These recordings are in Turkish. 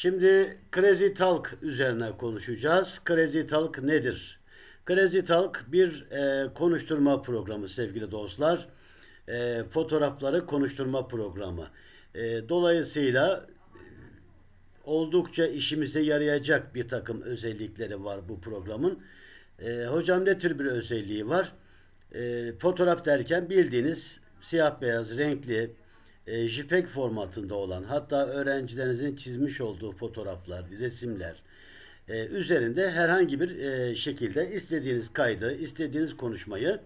Şimdi Crazy Talk üzerine konuşacağız. Crazy Talk nedir? Crazy Talk bir e, konuşturma programı sevgili dostlar. E, fotoğrafları konuşturma programı. E, dolayısıyla oldukça işimize yarayacak bir takım özellikleri var bu programın. E, hocam ne tür bir özelliği var? E, fotoğraf derken bildiğiniz siyah beyaz renkli e, JPEG formatında olan hatta öğrencilerinizin çizmiş olduğu fotoğraflar, resimler e, üzerinde herhangi bir e, şekilde istediğiniz kaydı, istediğiniz konuşmayı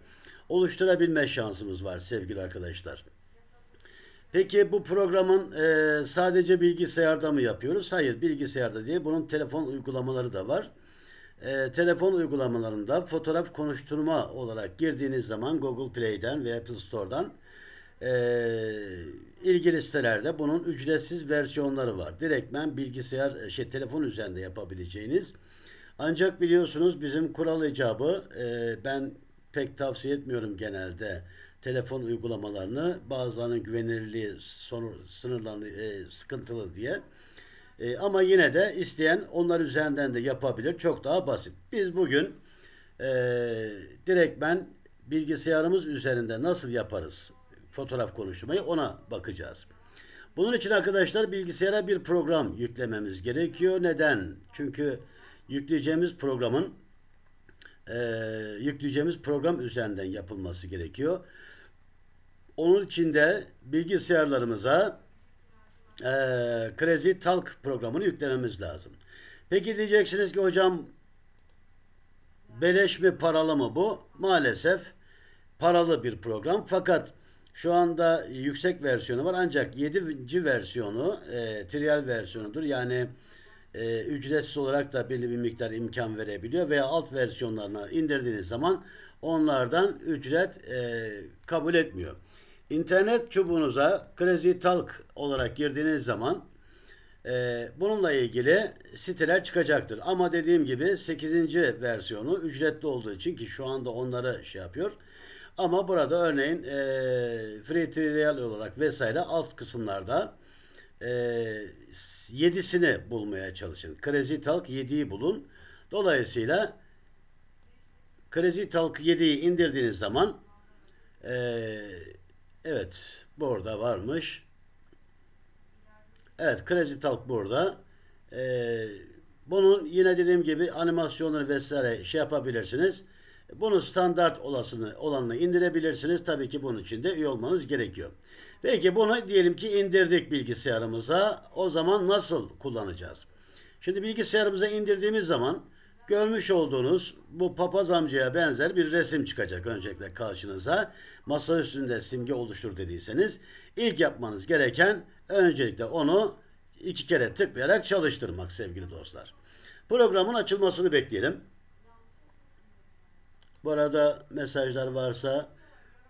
oluşturabilme şansımız var sevgili arkadaşlar. Peki bu programın e, sadece bilgisayarda mı yapıyoruz? Hayır bilgisayarda değil. Bunun telefon uygulamaları da var. E, telefon uygulamalarında fotoğraf konuşturma olarak girdiğiniz zaman Google Play'den ve Apple Store'dan ee, ilgili sitelerde bunun ücretsiz versiyonları var. Direktmen bilgisayar, e, şey, telefon üzerinde yapabileceğiniz. Ancak biliyorsunuz bizim kural icabı e, ben pek tavsiye etmiyorum genelde telefon uygulamalarını. Bazılarının güvenilirliği sonu, sınırlarını e, sıkıntılı diye. E, ama yine de isteyen onlar üzerinden de yapabilir. Çok daha basit. Biz bugün e, ben bilgisayarımız üzerinde nasıl yaparız fotoğraf konuşturmayı ona bakacağız. Bunun için arkadaşlar bilgisayara bir program yüklememiz gerekiyor. Neden? Çünkü yükleyeceğimiz programın e, yükleyeceğimiz program üzerinden yapılması gerekiyor. Onun için de bilgisayarlarımıza e, Crazy Talk programını yüklememiz lazım. Peki diyeceksiniz ki hocam beleş mi paralı mı bu? Maalesef paralı bir program fakat şu anda yüksek versiyonu var ancak 7. versiyonu e, trial versiyonudur. Yani e, ücretsiz olarak da belli bir miktar imkan verebiliyor veya alt versiyonlarına indirdiğiniz zaman onlardan ücret e, kabul etmiyor. İnternet çubuğunuza Crazy Talk olarak girdiğiniz zaman e, bununla ilgili siteler çıkacaktır. Ama dediğim gibi 8. versiyonu ücretli olduğu için ki şu anda onları şey yapıyor. Ama burada örneğin e, free trial olarak vesaire alt kısımlarda e, yedisini bulmaya çalışın. Crazy Talk 7'yi bulun. Dolayısıyla Crazy Talk 7'yi indirdiğiniz zaman e, evet burada varmış. Evet Crazy Talk burada. E, bunun yine dediğim gibi animasyonları vesaire şey yapabilirsiniz. Bunu standart olasını olanla indirebilirsiniz. Tabii ki bunun için de üye olmanız gerekiyor. Peki bunu diyelim ki indirdik bilgisayarımıza. O zaman nasıl kullanacağız? Şimdi bilgisayarımıza indirdiğimiz zaman görmüş olduğunuz bu papaz amcaya benzer bir resim çıkacak öncelikle karşınıza. Masa üstünde simge oluşur dediyseniz ilk yapmanız gereken öncelikle onu iki kere tıklayarak çalıştırmak sevgili dostlar. Programın açılmasını bekleyelim. Bu arada mesajlar varsa.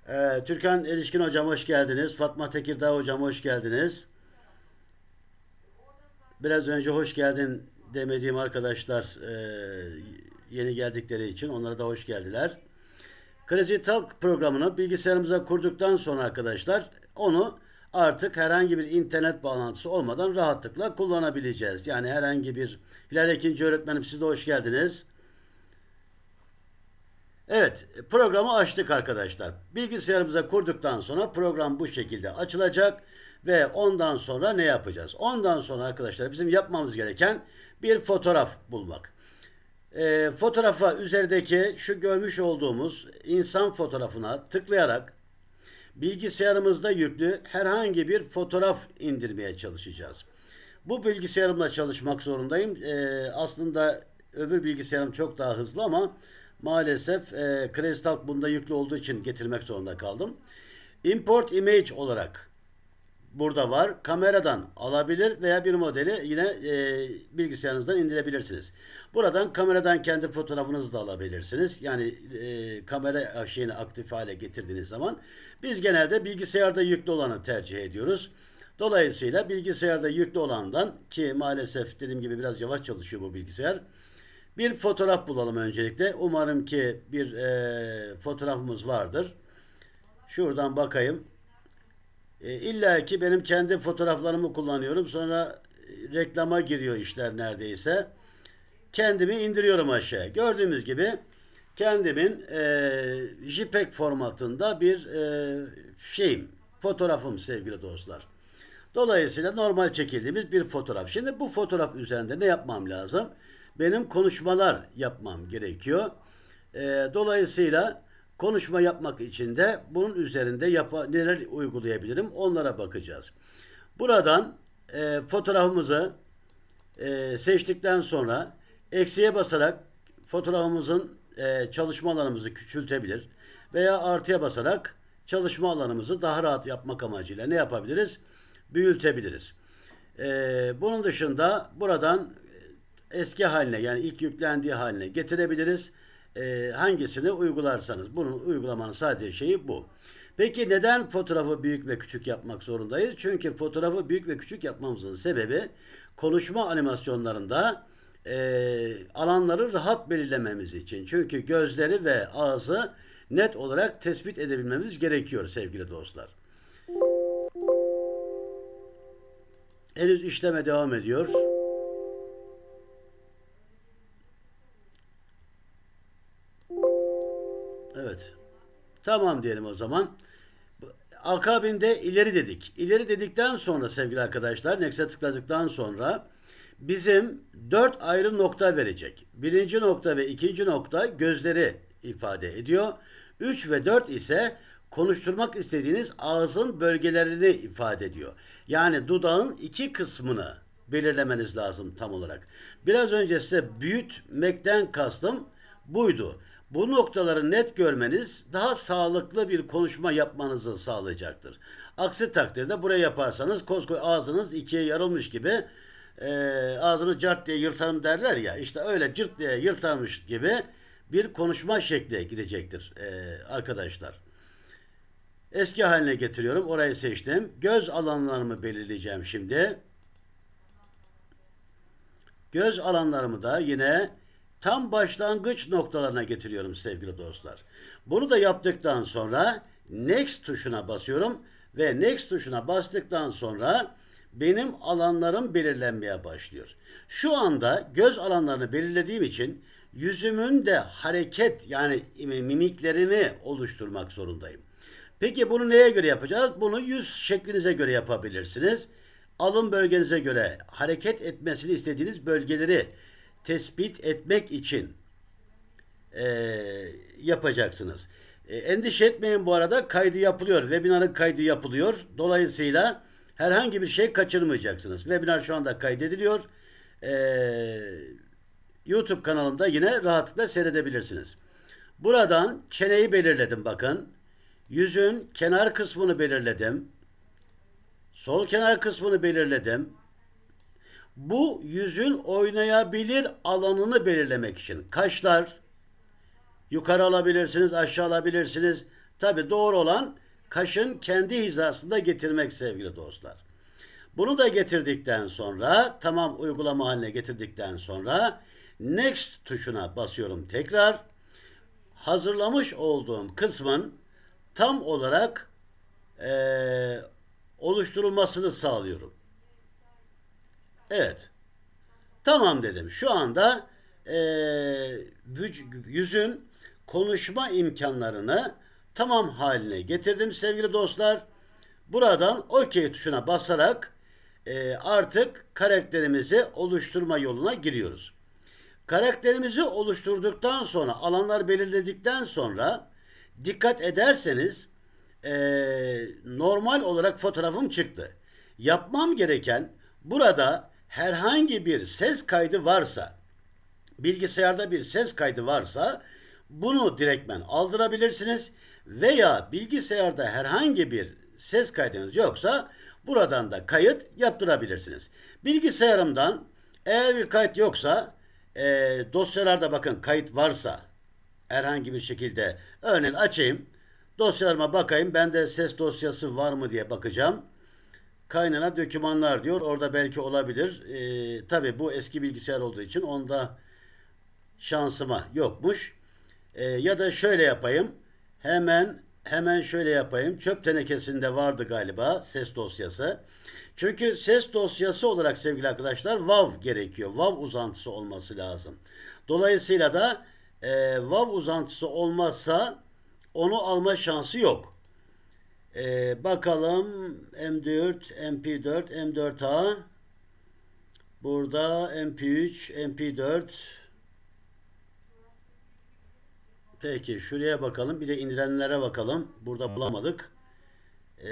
Ee, Türkan Erişkin Hocam hoş geldiniz. Fatma Tekirdağ Hocam hoş geldiniz. Biraz önce hoş geldin demediğim arkadaşlar e, yeni geldikleri için onlara da hoş geldiler. Crazy Talk programını bilgisayarımıza kurduktan sonra arkadaşlar onu artık herhangi bir internet bağlantısı olmadan rahatlıkla kullanabileceğiz. Yani herhangi bir Hilal Ekinci öğretmenim siz de hoş geldiniz. Evet programı açtık arkadaşlar. Bilgisayarımıza kurduktan sonra program bu şekilde açılacak ve ondan sonra ne yapacağız? Ondan sonra arkadaşlar bizim yapmamız gereken bir fotoğraf bulmak. E, fotoğrafa üzerindeki şu görmüş olduğumuz insan fotoğrafına tıklayarak bilgisayarımızda yüklü herhangi bir fotoğraf indirmeye çalışacağız. Bu bilgisayarımla çalışmak zorundayım. E, aslında öbür bilgisayarım çok daha hızlı ama maalesef e, Crazy Talk bunda yüklü olduğu için getirmek zorunda kaldım. Import Image olarak burada var. Kameradan alabilir veya bir modeli yine e, bilgisayarınızdan indirebilirsiniz. Buradan kameradan kendi fotoğrafınızı da alabilirsiniz. Yani e, kamera şeyini aktif hale getirdiğiniz zaman biz genelde bilgisayarda yüklü olanı tercih ediyoruz. Dolayısıyla bilgisayarda yüklü olandan ki maalesef dediğim gibi biraz yavaş çalışıyor bu bilgisayar. Bir fotoğraf bulalım öncelikle. Umarım ki bir e, fotoğrafımız vardır. Şuradan bakayım. E, İlla ki benim kendi fotoğraflarımı kullanıyorum. Sonra e, reklama giriyor işler neredeyse. Kendimi indiriyorum aşağıya. Gördüğünüz gibi kendimin e, JPEG formatında bir e, şeyim, fotoğrafım sevgili dostlar. Dolayısıyla normal çekildiğimiz bir fotoğraf. Şimdi bu fotoğraf üzerinde ne yapmam lazım? benim konuşmalar yapmam gerekiyor. E, dolayısıyla konuşma yapmak için de bunun üzerinde yapa, neler uygulayabilirim onlara bakacağız. Buradan e, fotoğrafımızı e, seçtikten sonra eksiye basarak fotoğrafımızın e, çalışma alanımızı küçültebilir veya artıya basarak çalışma alanımızı daha rahat yapmak amacıyla ne yapabiliriz? Büyütebiliriz. E, bunun dışında buradan eski haline yani ilk yüklendiği haline getirebiliriz. E, hangisini uygularsanız. Bunun uygulamanın sadece şeyi bu. Peki neden fotoğrafı büyük ve küçük yapmak zorundayız? Çünkü fotoğrafı büyük ve küçük yapmamızın sebebi konuşma animasyonlarında e, alanları rahat belirlememiz için. Çünkü gözleri ve ağzı net olarak tespit edebilmemiz gerekiyor sevgili dostlar. Henüz işleme devam ediyor. Tamam diyelim o zaman. Akabinde ileri dedik. İleri dedikten sonra sevgili arkadaşlar Next'e tıkladıktan sonra bizim dört ayrı nokta verecek. Birinci nokta ve ikinci nokta gözleri ifade ediyor. Üç ve dört ise konuşturmak istediğiniz ağzın bölgelerini ifade ediyor. Yani dudağın iki kısmını belirlemeniz lazım tam olarak. Biraz önce size büyütmekten kastım buydu. Bu noktaları net görmeniz daha sağlıklı bir konuşma yapmanızı sağlayacaktır. Aksi takdirde buraya yaparsanız koskoy ağzınız ikiye yarılmış gibi e, ağzını cart diye yırtarım derler ya işte öyle cırt diye yırtarmış gibi bir konuşma şekline gidecektir e, arkadaşlar. Eski haline getiriyorum. Orayı seçtim. Göz alanlarımı belirleyeceğim şimdi. Göz alanlarımı da yine tam başlangıç noktalarına getiriyorum sevgili dostlar. Bunu da yaptıktan sonra next tuşuna basıyorum ve next tuşuna bastıktan sonra benim alanlarım belirlenmeye başlıyor. Şu anda göz alanlarını belirlediğim için yüzümün de hareket yani mimiklerini oluşturmak zorundayım. Peki bunu neye göre yapacağız? Bunu yüz şeklinize göre yapabilirsiniz. Alın bölgenize göre hareket etmesini istediğiniz bölgeleri tespit etmek için e, yapacaksınız. E, endişe etmeyin bu arada kaydı yapılıyor. Webinarın kaydı yapılıyor. Dolayısıyla herhangi bir şey kaçırmayacaksınız. Webinar şu anda kaydediliyor. E, YouTube kanalımda yine rahatlıkla seyredebilirsiniz. Buradan çeneyi belirledim bakın. Yüzün kenar kısmını belirledim. Sol kenar kısmını belirledim bu yüzün oynayabilir alanını belirlemek için kaşlar yukarı alabilirsiniz, aşağı alabilirsiniz. Tabi doğru olan kaşın kendi hizasında getirmek sevgili dostlar. Bunu da getirdikten sonra tamam uygulama haline getirdikten sonra next tuşuna basıyorum tekrar. Hazırlamış olduğum kısmın tam olarak e, oluşturulmasını sağlıyorum. Evet. Tamam dedim. Şu anda e, yüzün konuşma imkanlarını tamam haline getirdim sevgili dostlar. Buradan OK tuşuna basarak e, artık karakterimizi oluşturma yoluna giriyoruz. Karakterimizi oluşturduktan sonra, alanlar belirledikten sonra dikkat ederseniz e, normal olarak fotoğrafım çıktı. Yapmam gereken burada herhangi bir ses kaydı varsa, bilgisayarda bir ses kaydı varsa bunu direktmen aldırabilirsiniz veya bilgisayarda herhangi bir ses kaydınız yoksa buradan da kayıt yaptırabilirsiniz. Bilgisayarımdan eğer bir kayıt yoksa e, dosyalarda bakın kayıt varsa herhangi bir şekilde örneğin açayım dosyalarıma bakayım ben de ses dosyası var mı diye bakacağım. Kaynana dökümanlar diyor. Orada belki olabilir. E, ee, Tabi bu eski bilgisayar olduğu için onda şansıma yokmuş. E, ya da şöyle yapayım. Hemen hemen şöyle yapayım. Çöp tenekesinde vardı galiba ses dosyası. Çünkü ses dosyası olarak sevgili arkadaşlar WAV gerekiyor. WAV uzantısı olması lazım. Dolayısıyla da e, WAV uzantısı olmazsa onu alma şansı yok. Ee, bakalım M4, MP4, M4A. Burada MP3, MP4. Peki şuraya bakalım. Bir de indirenlere bakalım. Burada bulamadık. Ee,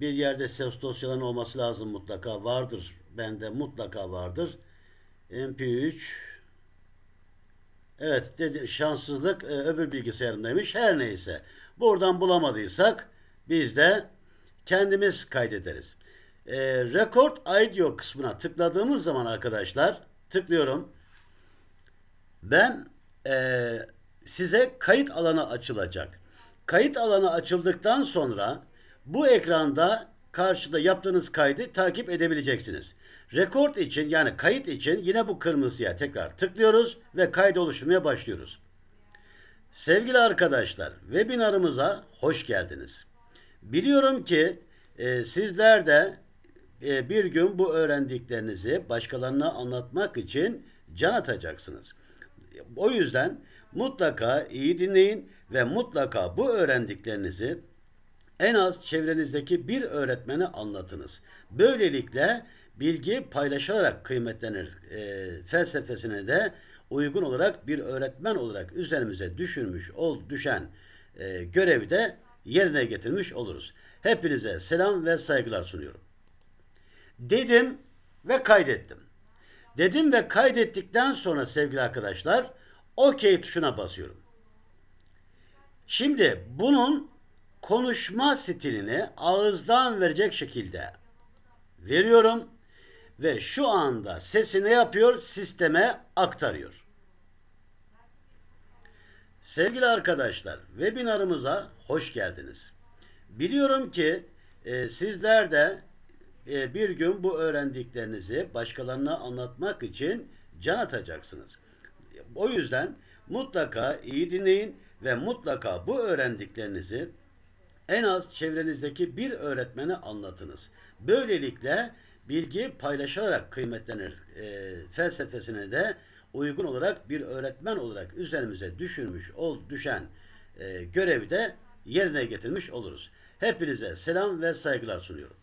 bir yerde ses dosyaların olması lazım mutlaka. Vardır. Bende mutlaka vardır. MP3 Evet dedi şanssızlık e, öbür bilgisayarımdaymış. Her neyse. Buradan bulamadıysak biz de kendimiz kaydederiz. E, record audio kısmına tıkladığımız zaman arkadaşlar tıklıyorum. Ben e, size kayıt alanı açılacak. Kayıt alanı açıldıktan sonra bu ekranda karşıda yaptığınız kaydı takip edebileceksiniz. Rekord için yani kayıt için yine bu kırmızıya tekrar tıklıyoruz ve kayıt oluşturmaya başlıyoruz. Sevgili arkadaşlar, webinarımıza hoş geldiniz. Biliyorum ki e, sizler de e, bir gün bu öğrendiklerinizi başkalarına anlatmak için can atacaksınız. O yüzden mutlaka iyi dinleyin ve mutlaka bu öğrendiklerinizi en az çevrenizdeki bir öğretmene anlatınız. Böylelikle bilgi paylaşarak kıymetlenir e, felsefesine de uygun olarak bir öğretmen olarak üzerimize düşürmüş ol düşen e, görevi de yerine getirmiş oluruz. Hepinize selam ve saygılar sunuyorum. Dedim ve kaydettim. Dedim ve kaydettikten sonra sevgili arkadaşlar Okey tuşuna basıyorum. Şimdi bunun konuşma stilini ağızdan verecek şekilde veriyorum ve şu anda sesi ne yapıyor? Sisteme aktarıyor. Sevgili arkadaşlar, webinarımıza hoş geldiniz. Biliyorum ki e, sizler de e, bir gün bu öğrendiklerinizi başkalarına anlatmak için can atacaksınız. O yüzden mutlaka iyi dinleyin ve mutlaka bu öğrendiklerinizi en az çevrenizdeki bir öğretmene anlatınız. Böylelikle bilgi paylaşarak kıymetlenir e, felsefesine de uygun olarak bir öğretmen olarak üzerimize düşürmüş ol düşen e, görevi de yerine getirmiş oluruz. Hepinize selam ve saygılar sunuyorum.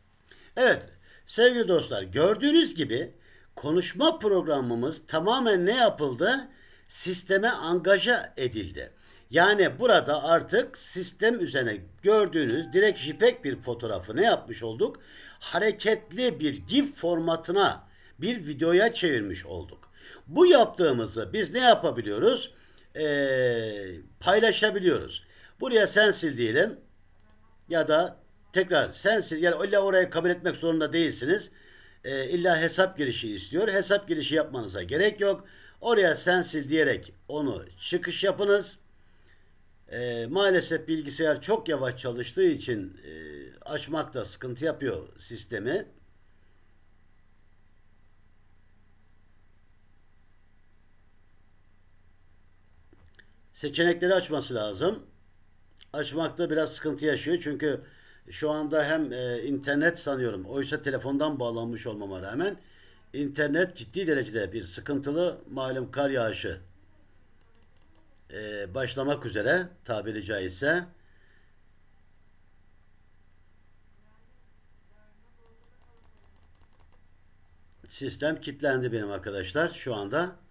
Evet sevgili dostlar gördüğünüz gibi konuşma programımız tamamen ne yapıldı? Sisteme angaja edildi. Yani burada artık sistem üzerine gördüğünüz direkt JPEG bir fotoğrafı ne yapmış olduk? Hareketli bir GIF formatına bir videoya çevirmiş olduk. Bu yaptığımızı biz ne yapabiliyoruz? Ee, paylaşabiliyoruz. Buraya sensil diyelim ya da tekrar sensil yani illa oraya kabul etmek zorunda değilsiniz. Ee, illa hesap girişi istiyor. Hesap girişi yapmanıza gerek yok. Oraya sensil diyerek onu çıkış yapınız. E, maalesef bilgisayar çok yavaş çalıştığı için e, açmakta sıkıntı yapıyor sistemi. seçenekleri açması lazım. Açmakta biraz sıkıntı yaşıyor çünkü şu anda hem e, internet sanıyorum oysa telefondan bağlanmış olmama rağmen internet ciddi derecede bir sıkıntılı malum kar yağışı e, başlamak üzere tabiri caizse. Sistem kilitlendi benim arkadaşlar şu anda.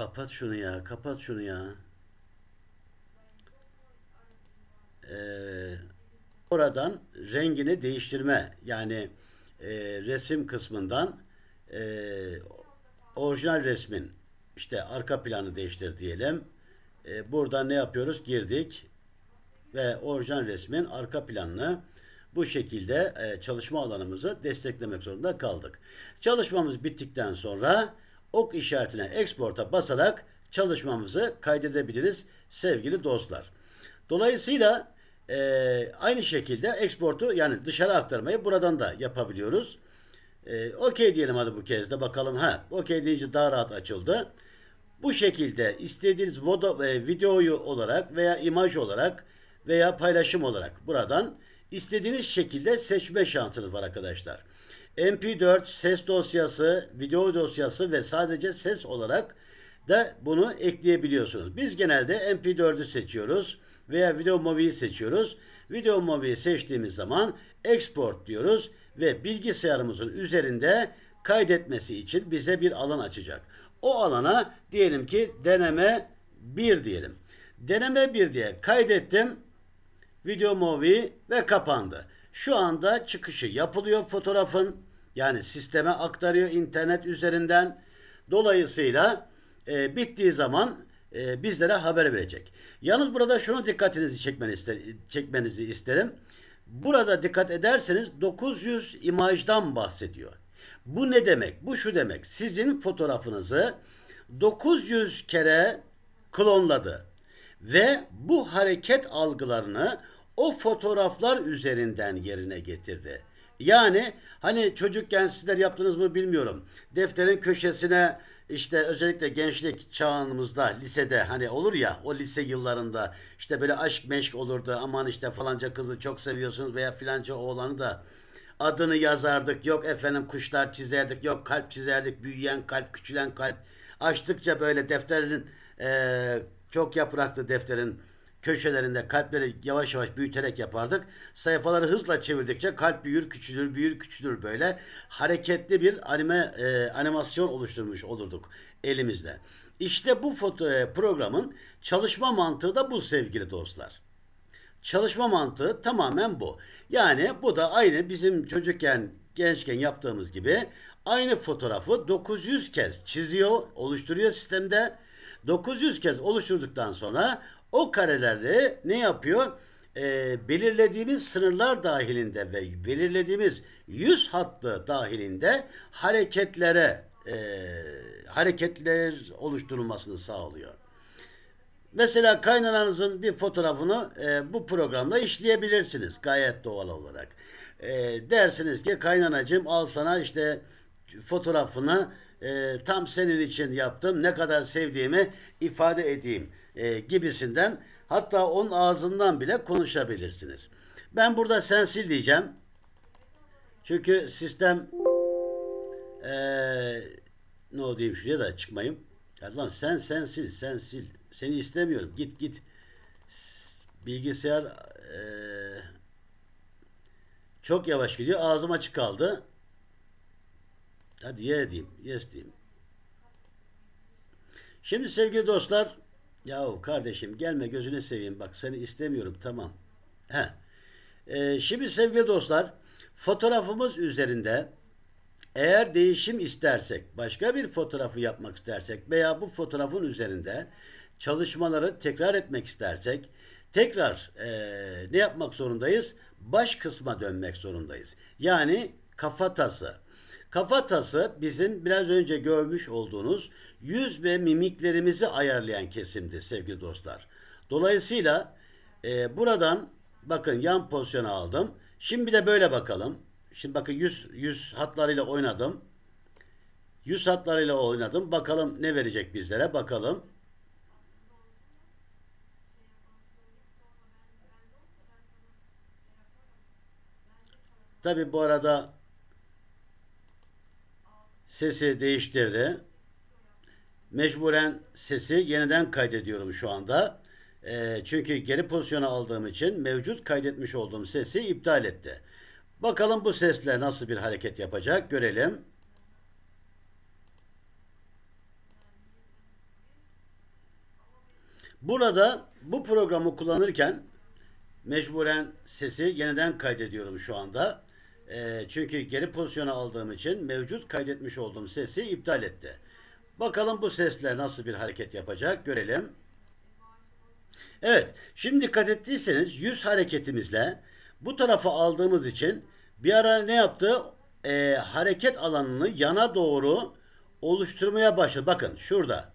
Kapat şunu ya. Kapat şunu ya. Ee, oradan rengini değiştirme. Yani e, resim kısmından e, orijinal resmin işte arka planı değiştir diyelim. E, burada ne yapıyoruz? Girdik ve orijinal resmin arka planını bu şekilde e, çalışma alanımızı desteklemek zorunda kaldık. Çalışmamız bittikten sonra ok işaretine export'a basarak çalışmamızı kaydedebiliriz sevgili dostlar. Dolayısıyla e, aynı şekilde export'u yani dışarı aktarmayı buradan da yapabiliyoruz. E, okey diyelim hadi bu kez de bakalım. Ha, okey deyince daha rahat açıldı. Bu şekilde istediğiniz voda, e, videoyu olarak veya imaj olarak veya paylaşım olarak buradan istediğiniz şekilde seçme şansınız var arkadaşlar. MP4 ses dosyası, video dosyası ve sadece ses olarak da bunu ekleyebiliyorsunuz. Biz genelde MP4'ü seçiyoruz veya Video Movie'yi seçiyoruz. Video Movie'yi seçtiğimiz zaman export diyoruz ve bilgisayarımızın üzerinde kaydetmesi için bize bir alan açacak. O alana diyelim ki deneme 1 diyelim. Deneme 1 diye kaydettim. Video Movie ve kapandı. Şu anda çıkışı yapılıyor fotoğrafın. Yani sisteme aktarıyor internet üzerinden. Dolayısıyla e, bittiği zaman e, bizlere haber verecek. Yalnız burada şunu dikkatinizi çekmeni ister, çekmenizi isterim. Burada dikkat ederseniz 900 imajdan bahsediyor. Bu ne demek? Bu şu demek. Sizin fotoğrafınızı 900 kere klonladı ve bu hareket algılarını o fotoğraflar üzerinden yerine getirdi. Yani hani çocukken sizler yaptınız mı bilmiyorum. Defterin köşesine işte özellikle gençlik çağımızda lisede hani olur ya o lise yıllarında işte böyle aşk meşk olurdu. Aman işte falanca kızı çok seviyorsunuz veya filanca oğlanı da adını yazardık. Yok efendim kuşlar çizerdik. Yok kalp çizerdik. Büyüyen kalp, küçülen kalp. Açtıkça böyle defterin e, çok yapraklı defterin köşelerinde kalpleri yavaş yavaş büyüterek yapardık. Sayfaları hızla çevirdikçe kalp büyür, küçülür, büyür, küçülür böyle hareketli bir anime e, animasyon oluşturmuş olurduk elimizde. İşte bu foto e, programın çalışma mantığı da bu sevgili dostlar. Çalışma mantığı tamamen bu. Yani bu da aynı bizim çocukken, gençken yaptığımız gibi aynı fotoğrafı 900 kez çiziyor, oluşturuyor sistemde. 900 kez oluşturduktan sonra o karelerde ne yapıyor? E, belirlediğimiz sınırlar dahilinde ve belirlediğimiz yüz hattı dahilinde hareketlere e, hareketler oluşturulmasını sağlıyor. Mesela kaynananızın bir fotoğrafını e, bu programda işleyebilirsiniz gayet doğal olarak. E, dersiniz ki kaynanacığım al sana işte fotoğrafını e, tam senin için yaptım ne kadar sevdiğimi ifade edeyim e, gibisinden hatta onun ağzından bile konuşabilirsiniz. Ben burada sensil diyeceğim. Çünkü sistem e, ne o diyeyim şuraya da çıkmayayım. Ya lan sen sensil sensil. Seni istemiyorum. Git git. Bilgisayar e, çok yavaş gidiyor. Ağzım açık kaldı. Hadi ye diyeyim. Yes diyeyim. Şimdi sevgili dostlar yahu kardeşim gelme gözüne seveyim bak seni istemiyorum tamam. Heh. Ee, şimdi sevgili dostlar fotoğrafımız üzerinde eğer değişim istersek, başka bir fotoğrafı yapmak istersek veya bu fotoğrafın üzerinde çalışmaları tekrar etmek istersek tekrar e, ne yapmak zorundayız? Baş kısma dönmek zorundayız. Yani kafatası. Kafatası bizim biraz önce görmüş olduğunuz yüz ve mimiklerimizi ayarlayan kesimdi sevgili dostlar. Dolayısıyla e, buradan bakın yan pozisyona aldım. Şimdi de böyle bakalım. Şimdi bakın yüz, yüz hatlarıyla oynadım. Yüz hatlarıyla oynadım. Bakalım ne verecek bizlere. Bakalım. Tabi bu arada sesi değiştirdi. Mecburen sesi yeniden kaydediyorum şu anda. E, çünkü geri pozisyona aldığım için mevcut kaydetmiş olduğum sesi iptal etti. Bakalım bu sesle nasıl bir hareket yapacak görelim. Burada bu programı kullanırken mecburen sesi yeniden kaydediyorum şu anda. E, çünkü geri pozisyona aldığım için mevcut kaydetmiş olduğum sesi iptal etti. Bakalım bu sesle nasıl bir hareket yapacak görelim. Evet şimdi dikkat ettiyseniz yüz hareketimizle bu tarafa aldığımız için bir ara ne yaptı? E, hareket alanını yana doğru oluşturmaya başladı. Bakın şurada.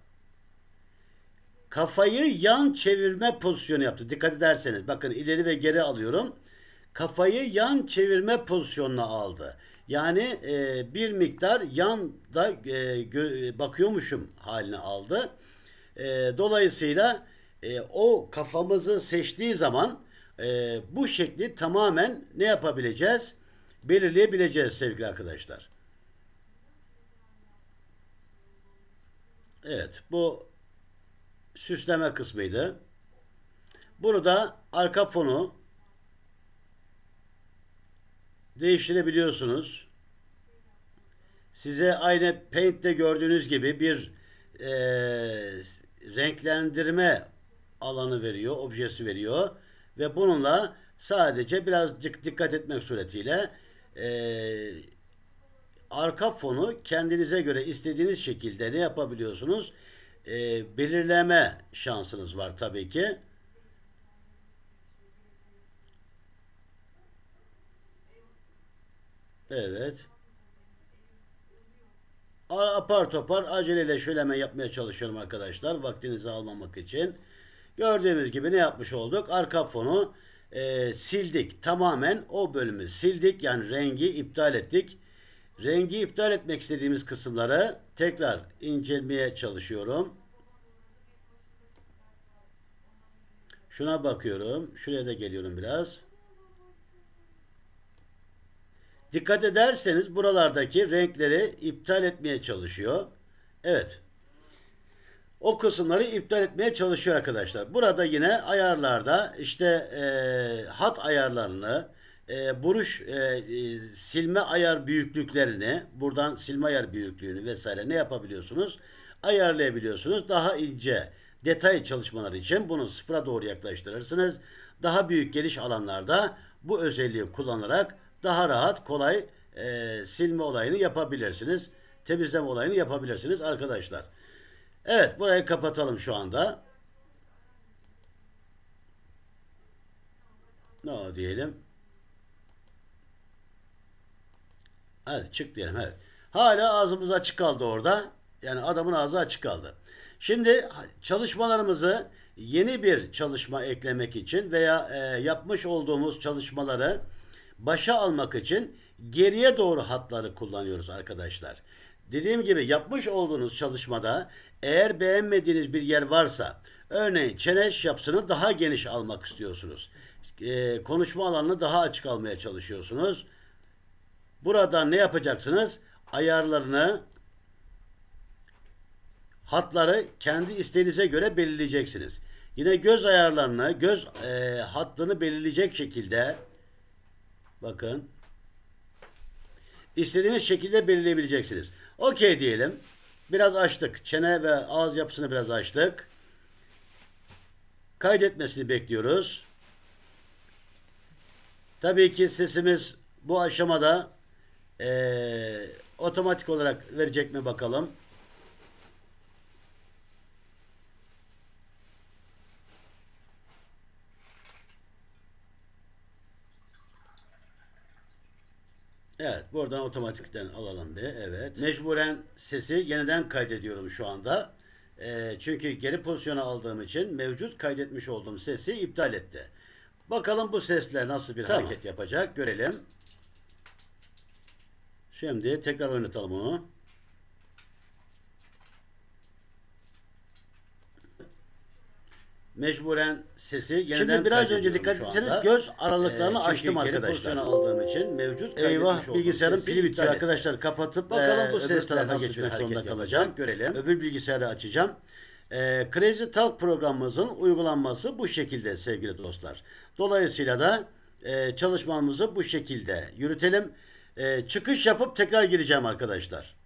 Kafayı yan çevirme pozisyonu yaptı. Dikkat ederseniz bakın ileri ve geri alıyorum kafayı yan çevirme pozisyonuna aldı. Yani e, bir miktar yan da e, gö- bakıyormuşum haline aldı. E, dolayısıyla e, o kafamızı seçtiği zaman e, bu şekli tamamen ne yapabileceğiz? Belirleyebileceğiz sevgili arkadaşlar. Evet bu süsleme kısmıydı. Burada arka fonu değiştirebiliyorsunuz. Size aynı Paint'te gördüğünüz gibi bir e, renklendirme alanı veriyor, objesi veriyor ve bununla sadece birazcık dikkat etmek suretiyle e, arka fonu kendinize göre istediğiniz şekilde ne yapabiliyorsunuz? E, belirleme şansınız var tabii ki. Evet. Apar topar aceleyle şöleme yapmaya çalışıyorum arkadaşlar. Vaktinizi almamak için. Gördüğünüz gibi ne yapmış olduk? Arka fonu e, sildik. Tamamen o bölümü sildik. Yani rengi iptal ettik. Rengi iptal etmek istediğimiz kısımları tekrar incelmeye çalışıyorum. Şuna bakıyorum. Şuraya da geliyorum biraz. Biraz. Dikkat ederseniz buralardaki renkleri iptal etmeye çalışıyor. Evet. O kısımları iptal etmeye çalışıyor arkadaşlar. Burada yine ayarlarda işte e, hat ayarlarını, e, buruş e, e, silme ayar büyüklüklerini, buradan silme ayar büyüklüğünü vesaire ne yapabiliyorsunuz? Ayarlayabiliyorsunuz. Daha ince detay çalışmaları için bunu sıfıra doğru yaklaştırırsınız. Daha büyük geliş alanlarda bu özelliği kullanarak daha rahat, kolay e, silme olayını yapabilirsiniz. Temizleme olayını yapabilirsiniz arkadaşlar. Evet, burayı kapatalım şu anda. Ne no diyelim? Hadi çık diyelim, evet. Hala ağzımız açık kaldı orada. Yani adamın ağzı açık kaldı. Şimdi çalışmalarımızı yeni bir çalışma eklemek için veya e, yapmış olduğumuz çalışmaları başa almak için geriye doğru hatları kullanıyoruz arkadaşlar. Dediğim gibi yapmış olduğunuz çalışmada eğer beğenmediğiniz bir yer varsa örneğin çene yapısını daha geniş almak istiyorsunuz. E, konuşma alanını daha açık almaya çalışıyorsunuz. Burada ne yapacaksınız? Ayarlarını hatları kendi isteğinize göre belirleyeceksiniz. Yine göz ayarlarını, göz e, hattını belirleyecek şekilde Bakın. İstediğiniz şekilde belirleyebileceksiniz. Okey diyelim. Biraz açtık. Çene ve ağız yapısını biraz açtık. Kaydetmesini bekliyoruz. Tabii ki sesimiz bu aşamada e, otomatik olarak verecek mi bakalım. Evet buradan otomatikten alalım bir. Evet. Mecburen sesi yeniden kaydediyorum şu anda. E, çünkü geri pozisyona aldığım için mevcut kaydetmiş olduğum sesi iptal etti. Bakalım bu sesle nasıl bir tamam. hareket yapacak görelim. Şimdi tekrar oynatalım onu. mecburen sesi yeniden Şimdi biraz önce dikkat etseniz göz aralıklarını ee, açtım arkadaşlar. aldığım için mevcut Eyvah bilgisayarın pili bitiyor arkadaşlar. Kapatıp bakalım e, bu e, ses tarafa geçmek zorunda kalacağım. Görelim. Öbür bilgisayarı açacağım. E, Crazy Talk programımızın uygulanması bu şekilde sevgili dostlar. Dolayısıyla da e, çalışmamızı bu şekilde yürütelim. E, çıkış yapıp tekrar gireceğim arkadaşlar.